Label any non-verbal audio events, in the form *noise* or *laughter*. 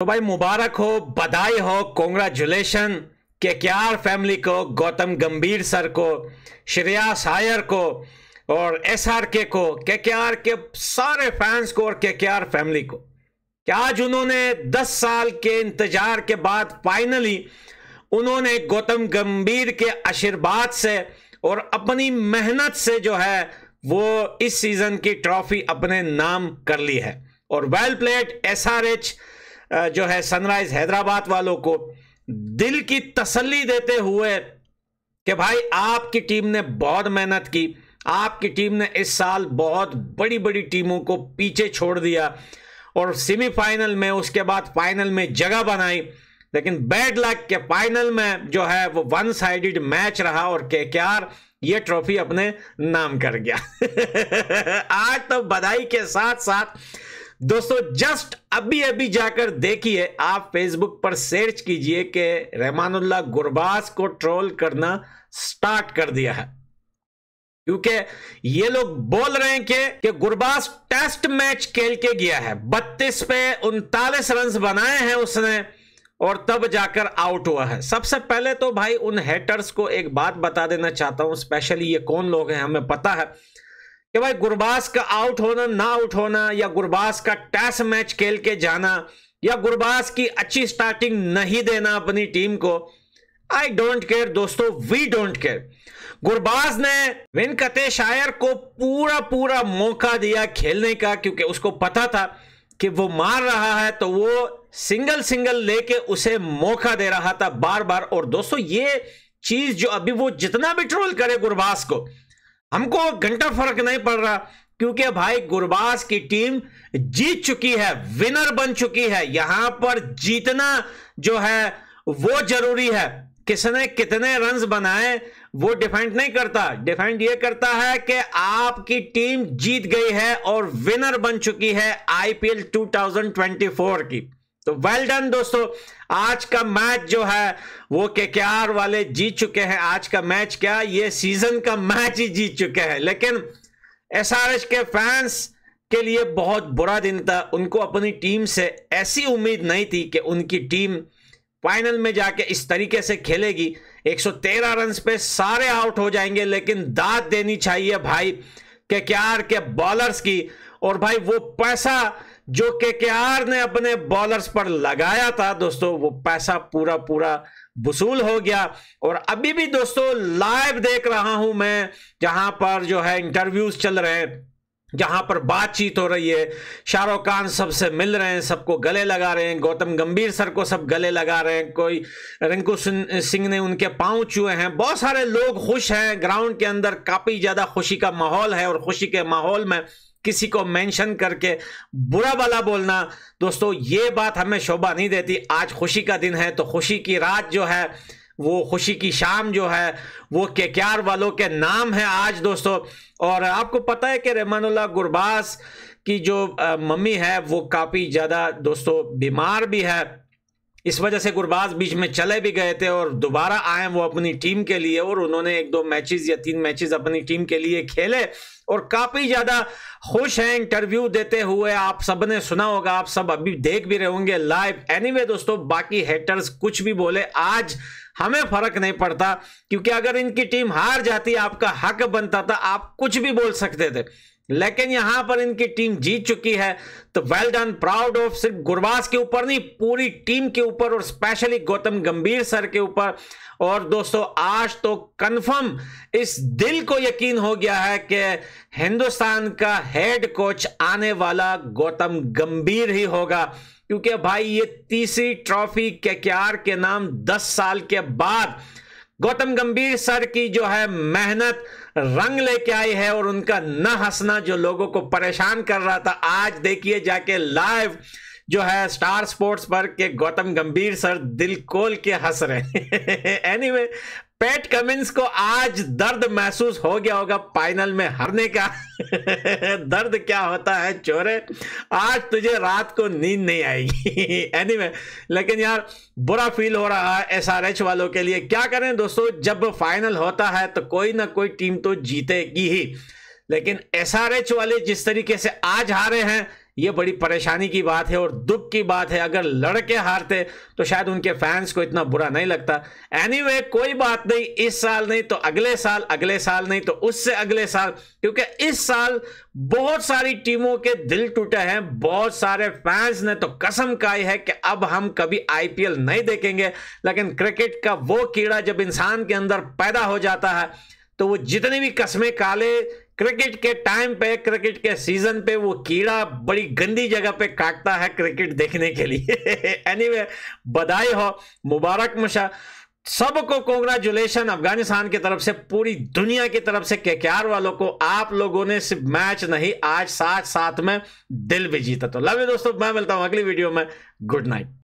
तो भाई मुबारक हो बधाई हो कॉन्ग्रेचुलेशन के क्यार फैमिली को गौतम गंभीर सर को श्रेयास सायर को और एस आर के को के के आर के सारे फैंस को और के के आर फैमिली को कि आज उन्होंने 10 साल के इंतजार के बाद फाइनली उन्होंने गौतम गंभीर के आशीर्वाद से और अपनी मेहनत से जो है वो इस सीजन की ट्रॉफी अपने नाम कर ली है और well played S R H जो है सनराइज हैदराबाद वालों को दिल की तसल्ली देते हुए कि भाई आपकी टीम ने बहुत मेहनत की आपकी टीम ने इस साल बहुत बड़ी बड़ी टीमों को पीछे छोड़ दिया और सेमीफाइनल में उसके बाद फाइनल में जगह बनाई लेकिन बैड लक के फाइनल में जो है वो वन साइडेड मैच रहा और के केकेआर ये ट्रॉफी अपने नाम कर गया *laughs* आज तो बधाई के साथ साथ दोस्तों जस्ट अभी अभी जाकर देखिए आप फेसबुक पर सर्च कीजिए कि रहमानुल्ला गुरबास को ट्रोल करना स्टार्ट कर दिया है क्योंकि ये लोग बोल रहे हैं कि कि गुरबास टेस्ट मैच खेल के गया है बत्तीस पे उनतालीस रन बनाए हैं उसने और तब जाकर आउट हुआ है सबसे पहले तो भाई उन हेटर्स को एक बात बता देना चाहता हूं स्पेशली ये कौन लोग हैं हमें पता है कि भाई गुरबास का आउट होना ना आउट होना या गुरबास का टेस्ट मैच खेल के जाना या गुरबास की अच्छी स्टार्टिंग नहीं देना अपनी टीम को आई डोंट केयर दोस्तों वी डोंट केयर गुरबाज ने वेनकते शायर को पूरा पूरा मौका दिया खेलने का क्योंकि उसको पता था कि वो मार रहा है तो वो सिंगल सिंगल लेके उसे मौका दे रहा था बार बार और दोस्तों ये चीज जो अभी वो जितना भी ट्रोल करे गुरबास को हमको घंटा फर्क नहीं पड़ रहा क्योंकि भाई गुरबाज की टीम जीत चुकी है विनर बन चुकी है यहां पर जीतना जो है वो जरूरी है किसने कितने रन बनाए वो डिफेंड नहीं करता डिफेंड ये करता है कि आपकी टीम जीत गई है और विनर बन चुकी है आईपीएल 2024 की तो वेल डन दोस्तों आज का मैच जो है वो के आर वाले जीत चुके हैं आज का मैच क्या ये सीजन का मैच ही जीत चुके हैं लेकिन एस के फैंस के लिए बहुत बुरा दिन था उनको अपनी टीम से ऐसी उम्मीद नहीं थी कि उनकी टीम फाइनल में जाके इस तरीके से खेलेगी 113 रन पे सारे आउट हो जाएंगे लेकिन दाद देनी चाहिए भाई के क्यार के बॉलर्स की और भाई वो पैसा जो के के आर ने अपने बॉलर्स पर लगाया था दोस्तों वो पैसा पूरा पूरा वसूल हो गया और अभी भी दोस्तों लाइव देख रहा हूं मैं जहां पर जो है इंटरव्यूज चल रहे हैं जहां पर बातचीत हो रही है शाहरुख खान सबसे मिल रहे हैं सबको गले लगा रहे हैं गौतम गंभीर सर को सब गले लगा रहे हैं कोई रिंकू सिंह ने उनके पांव चुए हैं बहुत सारे लोग खुश हैं ग्राउंड के अंदर काफ़ी ज़्यादा खुशी का माहौल है और खुशी के माहौल में किसी को मेंशन करके बुरा वाला बोलना दोस्तों ये बात हमें शोभा नहीं देती आज खुशी का दिन है तो खुशी की रात जो है वो खुशी की शाम जो है वो के क्यार वालों के नाम है आज दोस्तों और आपको पता है कि रहमानुल्ला गुरबास की जो मम्मी है वो काफ़ी ज़्यादा दोस्तों बीमार भी है इस वजह से गुरबाज बीच में चले भी गए थे और दोबारा आए वो अपनी टीम के लिए और उन्होंने एक दो मैचेस या तीन मैचेस अपनी टीम के लिए खेले और काफ़ी ज़्यादा खुश हैं इंटरव्यू देते हुए आप सब ने सुना होगा आप सब अभी देख भी रहे होंगे लाइव एनीवे दोस्तों बाकी हेटर्स कुछ भी बोले आज हमें फर्क नहीं पड़ता क्योंकि अगर इनकी टीम हार जाती आपका हक बनता था आप कुछ भी बोल सकते थे लेकिन यहां पर इनकी टीम जीत चुकी है तो वेल डन प्राउड ऑफ सिर्फ गुरबाज के ऊपर नहीं पूरी टीम के ऊपर और स्पेशली गौतम गंभीर सर के ऊपर और दोस्तों आज तो कन्फर्म इस दिल को यकीन हो गया है कि हिंदुस्तान का हेड कोच आने वाला गौतम गंभीर ही होगा क्योंकि भाई ये तीसरी ट्रॉफी के के नाम दस साल के बाद गौतम गंभीर सर की जो है मेहनत रंग लेके आई है और उनका न हंसना जो लोगों को परेशान कर रहा था आज देखिए जाके लाइव जो है स्टार स्पोर्ट्स पर के गौतम गंभीर सर दिल खोल के हंस रहे हैं एनीवे *laughs* anyway, पेट कमिंस को आज दर्द महसूस हो गया होगा फाइनल में हारने का *laughs* दर्द क्या होता है चोरे आज तुझे रात को नींद नहीं आएगी एनीवे *laughs* लेकिन यार बुरा फील हो रहा है एसआरएच वालों के लिए क्या करें दोस्तों जब फाइनल होता है तो कोई ना कोई टीम तो जीतेगी ही लेकिन एसआरएच वाले जिस तरीके से आज हारे हैं ये बड़ी परेशानी की बात है और दुख की बात है अगर लड़के हारते तो शायद उनके फैंस को इतना बुरा नहीं लगता एनी anyway, कोई बात नहीं इस साल नहीं तो अगले साल अगले साल नहीं तो उससे अगले साल क्योंकि इस साल बहुत सारी टीमों के दिल टूटे हैं बहुत सारे फैंस ने तो कसम खाई है कि अब हम कभी आईपीएल नहीं देखेंगे लेकिन क्रिकेट का वो कीड़ा जब इंसान के अंदर पैदा हो जाता है तो वो जितने भी कस्में काले क्रिकेट के टाइम पे क्रिकेट के सीजन पे वो कीड़ा बड़ी गंदी जगह पे काटता है क्रिकेट देखने के लिए एनीवे *laughs* वे बधाई हो मुबारक मशा सबको कॉन्ग्रेचुलेशन अफगानिस्तान की तरफ से पूरी दुनिया की तरफ से केकेआर वालों को आप लोगों ने सिर्फ मैच नहीं आज साथ साथ में दिल भी जीता तो लवे दोस्तों मैं मिलता हूं अगली वीडियो में गुड नाइट